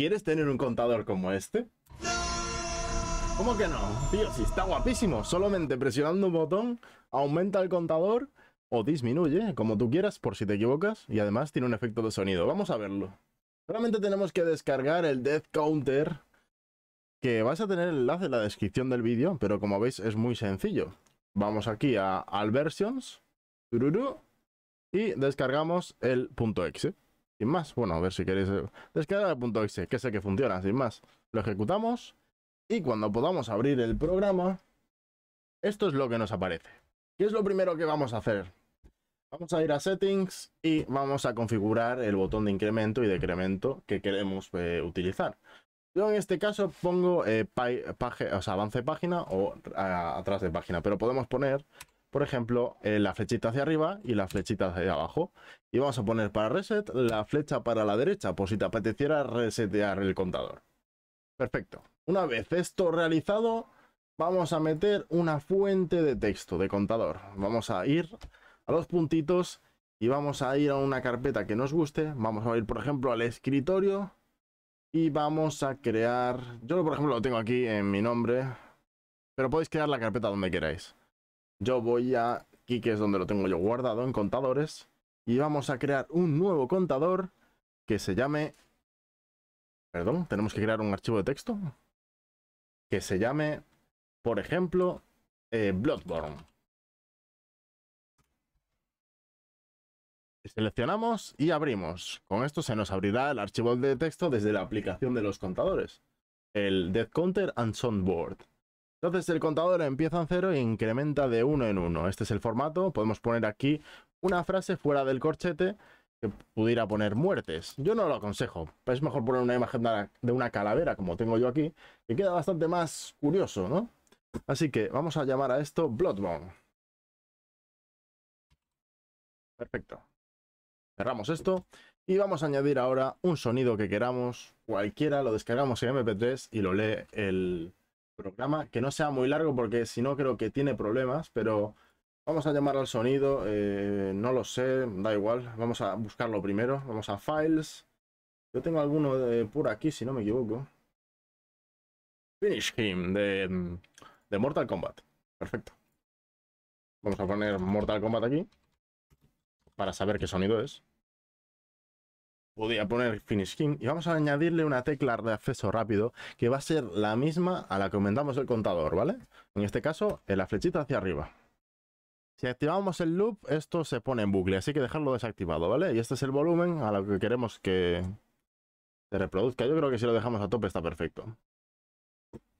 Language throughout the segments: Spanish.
¿Quieres tener un contador como este? ¿Cómo que no? Tío, si está guapísimo. Solamente presionando un botón aumenta el contador o disminuye, como tú quieras, por si te equivocas. Y además tiene un efecto de sonido. Vamos a verlo. Solamente tenemos que descargar el Death Counter, que vas a tener el enlace en la descripción del vídeo, pero como veis es muy sencillo. Vamos aquí a All Versions, y descargamos el .exe. Sin más, bueno, a ver si queréis eh, descargar punto .exe, que sé que funciona, sin más. Lo ejecutamos y cuando podamos abrir el programa, esto es lo que nos aparece. ¿Qué es lo primero que vamos a hacer? Vamos a ir a settings y vamos a configurar el botón de incremento y decremento que queremos eh, utilizar. Yo en este caso pongo eh, avance página o atrás de página, pero podemos poner por ejemplo, eh, la flechita hacia arriba y la flechita hacia abajo. Y vamos a poner para reset la flecha para la derecha, por si te apeteciera resetear el contador. Perfecto. Una vez esto realizado, vamos a meter una fuente de texto de contador. Vamos a ir a los puntitos y vamos a ir a una carpeta que nos guste. Vamos a ir, por ejemplo, al escritorio y vamos a crear... Yo, por ejemplo, lo tengo aquí en mi nombre, pero podéis crear la carpeta donde queráis. Yo voy a que es donde lo tengo yo guardado en contadores. Y vamos a crear un nuevo contador que se llame... Perdón, tenemos que crear un archivo de texto. Que se llame, por ejemplo, eh, Bloodborne. Seleccionamos y abrimos. Con esto se nos abrirá el archivo de texto desde la aplicación de los contadores. El Death Counter and Soundboard. Entonces el contador empieza en cero e incrementa de uno en uno. Este es el formato. Podemos poner aquí una frase fuera del corchete que pudiera poner muertes. Yo no lo aconsejo. Es mejor poner una imagen de una calavera, como tengo yo aquí, que queda bastante más curioso, ¿no? Así que vamos a llamar a esto Bloodbone. Perfecto. Cerramos esto y vamos a añadir ahora un sonido que queramos, cualquiera, lo descargamos en MP3 y lo lee el, programa, que no sea muy largo porque si no creo que tiene problemas, pero vamos a llamar al sonido, eh, no lo sé, da igual, vamos a buscarlo primero, vamos a Files, yo tengo alguno de, por aquí si no me equivoco. Finish Him de, mm, de Mortal Kombat, perfecto. Vamos a poner Mortal Kombat aquí para saber qué sonido es podía poner Finish King y vamos a añadirle una tecla de acceso rápido que va a ser la misma a la que aumentamos el contador, ¿vale? En este caso, en la flechita hacia arriba. Si activamos el loop, esto se pone en bucle, así que dejarlo desactivado, ¿vale? Y este es el volumen a lo que queremos que se reproduzca. Yo creo que si lo dejamos a tope está perfecto.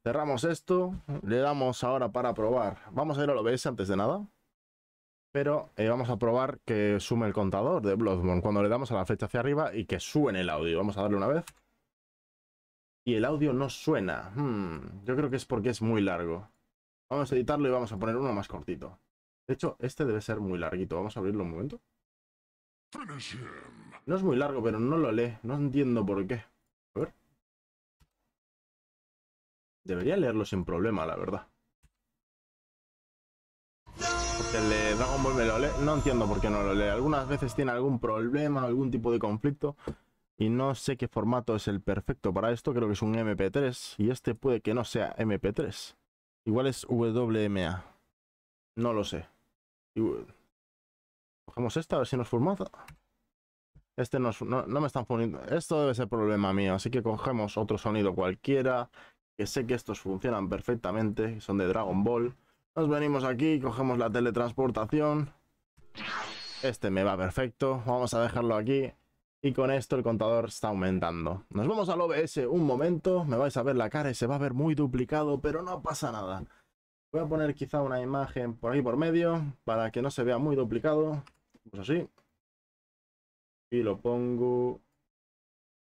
Cerramos esto, le damos ahora para probar. Vamos a ir lo OBS antes de nada pero eh, vamos a probar que sume el contador de Bloodborne cuando le damos a la flecha hacia arriba y que suene el audio. Vamos a darle una vez. Y el audio no suena. Hmm, yo creo que es porque es muy largo. Vamos a editarlo y vamos a poner uno más cortito. De hecho, este debe ser muy larguito. Vamos a abrirlo un momento. No es muy largo, pero no lo lee. No entiendo por qué. A ver. Debería leerlo sin problema, la verdad. El este, de Dragon Ball me lo lee. No entiendo por qué no lo lee. Algunas veces tiene algún problema, algún tipo de conflicto. Y no sé qué formato es el perfecto para esto. Creo que es un MP3. Y este puede que no sea MP3. Igual es WMA. No lo sé. Cogemos esta a ver si nos formata. Este no, me están poniendo... Esto debe ser problema mío. Así que cogemos otro sonido cualquiera. Que sé que estos funcionan perfectamente. Son de Dragon Ball. Nos venimos aquí, cogemos la teletransportación. Este me va perfecto. Vamos a dejarlo aquí. Y con esto el contador está aumentando. Nos vamos al OBS un momento. Me vais a ver la cara y se va a ver muy duplicado, pero no pasa nada. Voy a poner quizá una imagen por ahí por medio para que no se vea muy duplicado. Pues así. Y lo pongo,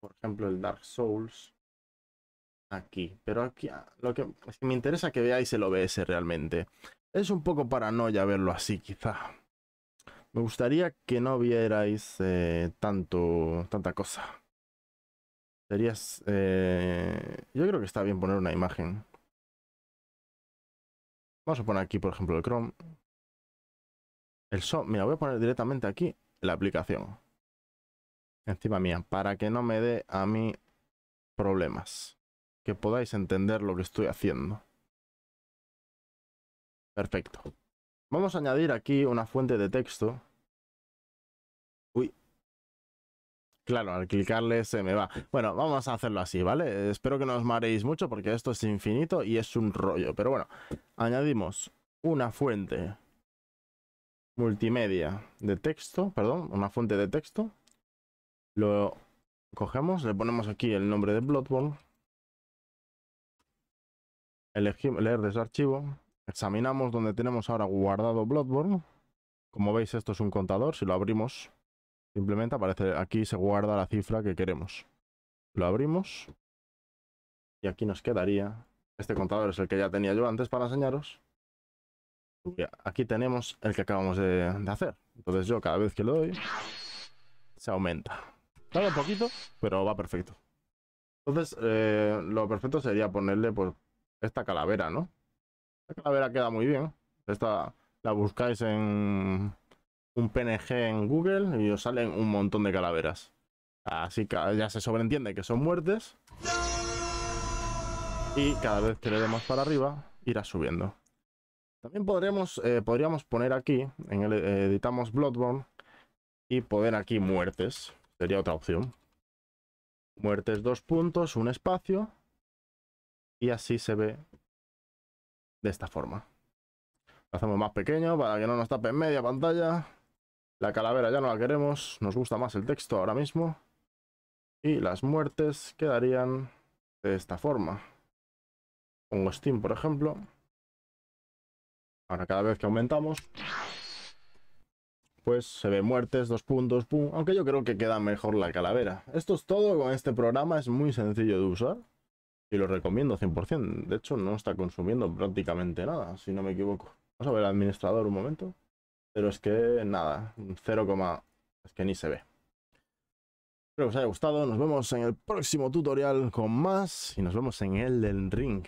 por ejemplo, el Dark Souls aquí. Pero aquí ah, lo que, me interesa que veáis el OBS realmente. Es un poco paranoia verlo así, quizá. Me gustaría que no vierais eh, tanto, tanta cosa. Serías, eh, yo creo que está bien poner una imagen. Vamos a poner aquí, por ejemplo, el Chrome. El so Mira, voy a poner directamente aquí la aplicación. Encima mía, para que no me dé a mí problemas que podáis entender lo que estoy haciendo. Perfecto. Vamos a añadir aquí una fuente de texto. Uy. Claro, al clicarle se me va. Bueno, vamos a hacerlo así, ¿vale? Espero que no os mareéis mucho porque esto es infinito y es un rollo. Pero bueno, añadimos una fuente multimedia de texto, perdón, una fuente de texto. Lo cogemos, le ponemos aquí el nombre de Bloodborne leer desde archivo. Examinamos donde tenemos ahora guardado Bloodborne. Como veis, esto es un contador. Si lo abrimos, simplemente aparece aquí se guarda la cifra que queremos. Lo abrimos. Y aquí nos quedaría. Este contador es el que ya tenía yo antes para enseñaros. aquí tenemos el que acabamos de, hacer. Entonces yo cada vez que lo doy, se aumenta. Tarda un poquito, pero va perfecto. Entonces, eh, lo perfecto sería ponerle, pues, esta calavera, ¿no? Esta calavera queda muy bien. Esta la buscáis en un PNG en Google y os salen un montón de calaveras. Así que ya se sobreentiende que son muertes. Y cada vez que le demos para arriba, irá subiendo. También podríamos eh, poner aquí, en el, eh, editamos Bloodborne, y poner aquí muertes. Sería otra opción. Muertes dos puntos, un espacio, y así se ve de esta forma. Lo hacemos más pequeño para que no nos tape en media pantalla. La calavera ya no la queremos, nos gusta más el texto ahora mismo. Y las muertes quedarían de esta forma. Pongo Steam, por ejemplo. Ahora cada vez que aumentamos, pues se ve muertes, dos puntos, pum. Aunque yo creo que queda mejor la calavera. Esto es todo con este programa, es muy sencillo de usar. Y lo recomiendo 100%. De hecho, no está consumiendo prácticamente nada, si no me equivoco. Vamos a ver al administrador un momento. Pero es que nada, 0, es que ni se ve. Espero que os haya gustado. Nos vemos en el próximo tutorial con más. Y nos vemos en Elden Ring.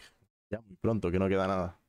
Ya muy pronto, que no queda nada.